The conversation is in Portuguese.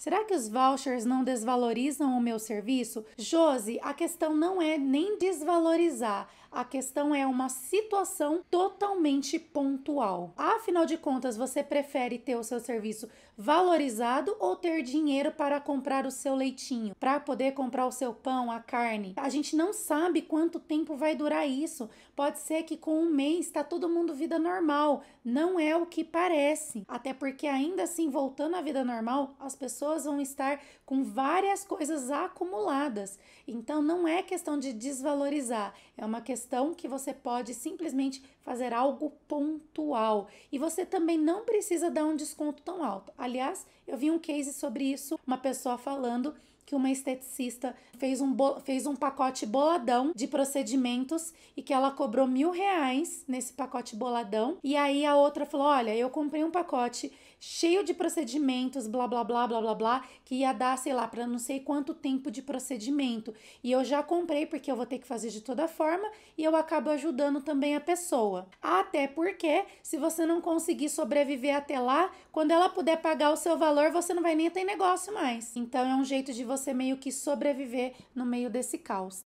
Será que os vouchers não desvalorizam o meu serviço? Josi, a questão não é nem desvalorizar, a questão é uma situação totalmente pontual. Afinal de contas, você prefere ter o seu serviço valorizado ou ter dinheiro para comprar o seu leitinho, para poder comprar o seu pão, a carne? A gente não sabe quanto tempo vai durar isso. Pode ser que com um mês está todo mundo vida normal. Não é o que parece. Até porque, ainda assim, voltando à vida normal, as pessoas pessoas vão estar com várias coisas acumuladas. Então não é questão de desvalorizar, é uma questão que você pode simplesmente fazer algo pontual. E você também não precisa dar um desconto tão alto. Aliás, eu vi um case sobre isso, uma pessoa falando que uma esteticista fez um, fez um pacote boladão de procedimentos e que ela cobrou mil reais nesse pacote boladão. E aí a outra falou: Olha, eu comprei um pacote cheio de procedimentos, blá blá blá blá blá blá, que ia dar, sei lá, para não sei quanto tempo de procedimento. E eu já comprei porque eu vou ter que fazer de toda forma e eu acabo ajudando também a pessoa. Até porque, se você não conseguir sobreviver até lá, quando ela puder pagar o seu valor, valor, você não vai nem ter negócio mais. Então é um jeito de você meio que sobreviver no meio desse caos.